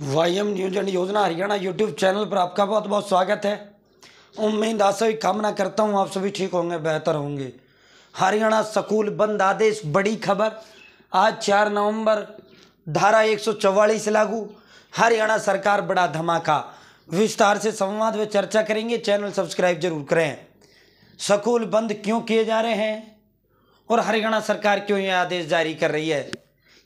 Y M news and योजना Haryana YouTube channel पर आपका बहुत बहुत स्वागत है उम्मीद आप सभी कामना करता हूँ आप सभी ठीक होंगे बेहतर होंगे हरियाणा स्कूल बंद आदेश बड़ी खबर आज चार नवंबर धारा एक चौवालीस लागू हरियाणा सरकार बड़ा धमाका विस्तार से संवाद व चर्चा करेंगे चैनल सब्सक्राइब जरूर करें स्कूल बंद क्यों किए जा रहे हैं और हरियाणा सरकार क्यों ये आदेश जारी कर रही है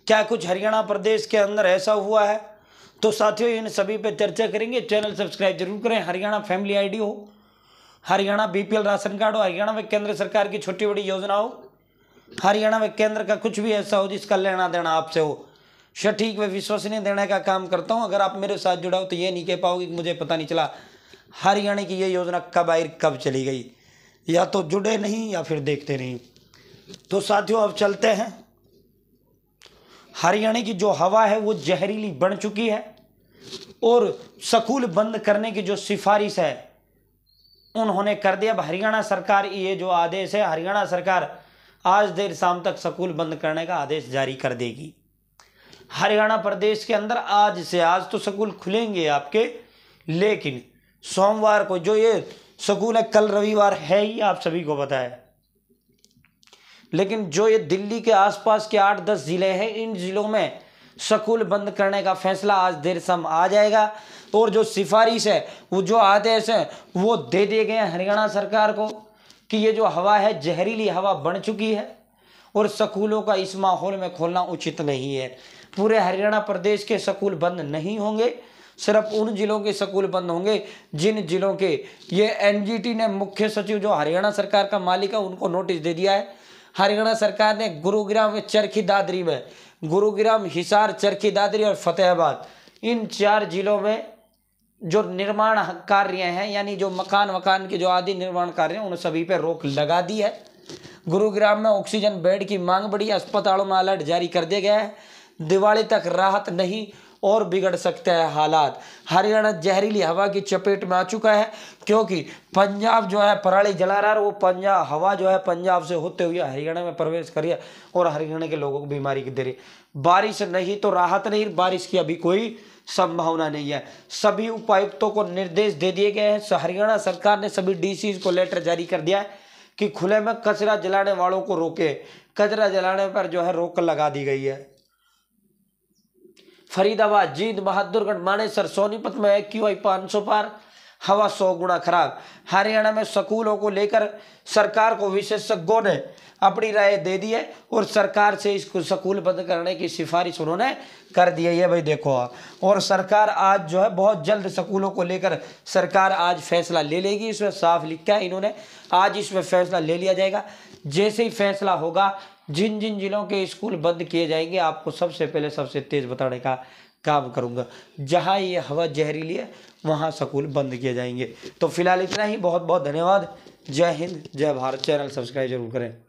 क्या कुछ हरियाणा प्रदेश के अंदर ऐसा हुआ है तो साथियों इन सभी पे चर्चा करेंगे चैनल सब्सक्राइब जरूर करें हरियाणा फैमिली आईडी हो हरियाणा बीपीएल राशन कार्ड हो हरियाणा में केंद्र सरकार की छोटी बड़ी योजना हो हरियाणा में केंद्र का कुछ भी ऐसा हो जिसका लेना देना आपसे हो सठीक व विश्वसनीय देने का काम करता हूँ अगर आप मेरे साथ जुड़ा हो तो ये नहीं कह पाओगे मुझे पता नहीं चला हरियाणा की ये योजना कब आई कब चली गई या तो जुड़े नहीं या फिर देखते नहीं तो साथियों अब चलते हैं हरियाणा की जो हवा है वो जहरीली बन चुकी है और स्कूल बंद करने की जो सिफारिश है उन्होंने कर दिया अब हरियाणा सरकार ये जो आदेश है हरियाणा सरकार आज देर शाम तक स्कूल बंद करने का आदेश जारी कर देगी हरियाणा प्रदेश के अंदर आज से आज तो स्कूल खुलेंगे आपके लेकिन सोमवार को जो ये स्कूल है कल रविवार है ही आप सभी को बताया लेकिन जो ये दिल्ली के आसपास के आठ दस ज़िले हैं इन ज़िलों में स्कूल बंद करने का फैसला आज देर सम आ जाएगा और जो सिफारिश है वो जो आदेश है वो दे दिए गए हरियाणा सरकार को कि ये जो हवा है जहरीली हवा बन चुकी है और स्कूलों का इस माहौल में खोलना उचित नहीं है पूरे हरियाणा प्रदेश के स्कूल बंद नहीं होंगे सिर्फ उन जिलों के स्कूल बंद होंगे जिन जिलों के ये एनजीटी ने मुख्य सचिव जो हरियाणा सरकार का मालिक है उनको नोटिस दे दिया है हरियाणा सरकार ने गुरुग्राम में चरखी दादरी में गुरुग्राम हिसार चरखी दादरी और फतेहाबाद इन चार जिलों में जो निर्माण कार्य हैं यानी जो मकान वकान के जो आदि निर्माण कार्य हैं उन सभी पर रोक लगा दी है गुरुग्राम में ऑक्सीजन बेड की मांग बढ़ी अस्पतालों में अलर्ट जारी कर दिया गया है दिवाली तक राहत नहीं और बिगड़ सकते हैं हालात हरियाणा जहरीली हवा की चपेट में आ चुका है क्योंकि पंजाब जो है पराली जला रहा है वो पंजाब हवा जो है पंजाब से होते हुए हरियाणा में प्रवेश करिए और हरियाणा के लोगों को बीमारी की दे रही बारिश नहीं तो राहत नहीं बारिश की अभी कोई संभावना नहीं है सभी उपायुक्तों को निर्देश दे दिए गए हैं हरियाणा सरकार ने सभी डी को लेटर जारी कर दिया है कि खुले में कचरा जलाने वालों को रोके कचरा जलाने पर जो है रोक लगा दी गई है फरीदाबाद जींद बहादुरगढ़ मानेसर सोनीपत में एक क्यू आई पाँच सौ पार हवा सौ गुणा खराब हरियाणा में स्कूलों को लेकर सरकार को विशेषज्ञों ने अपनी राय दे दी है और सरकार से इसको स्कूल बंद करने की सिफारिश उन्होंने कर दी है ये भाई देखो और सरकार आज जो है बहुत जल्द स्कूलों को लेकर सरकार आज फैसला ले लेगी इसमें साफ लिखा है इन्होंने आज इसमें फैसला ले लिया जाएगा जैसे ही फैसला होगा जिन जिन जिलों के स्कूल बंद किए जाएंगे आपको सबसे पहले सबसे तेज़ बताने का काम करूँगा जहाँ ये हवा जहरीली है वहाँ स्कूल बंद किए जाएंगे तो फिलहाल इतना ही बहुत बहुत धन्यवाद जय हिंद जय भारत चैनल सब्सक्राइब जरूर करें